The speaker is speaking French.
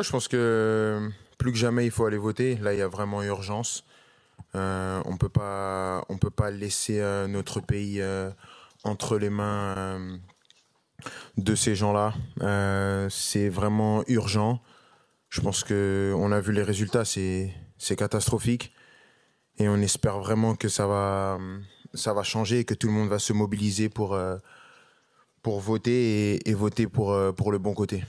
je pense que euh, plus que jamais, il faut aller voter. Là, il y a vraiment urgence. Euh, on peut pas, on peut pas laisser euh, notre pays entre les mains de ces gens-là. c'est vraiment urgent. Je pense que on a vu les résultats, c'est catastrophique. Et on espère vraiment que ça va, ça va changer et que tout le monde va se mobiliser pour, pour voter et, et voter pour, pour le bon côté.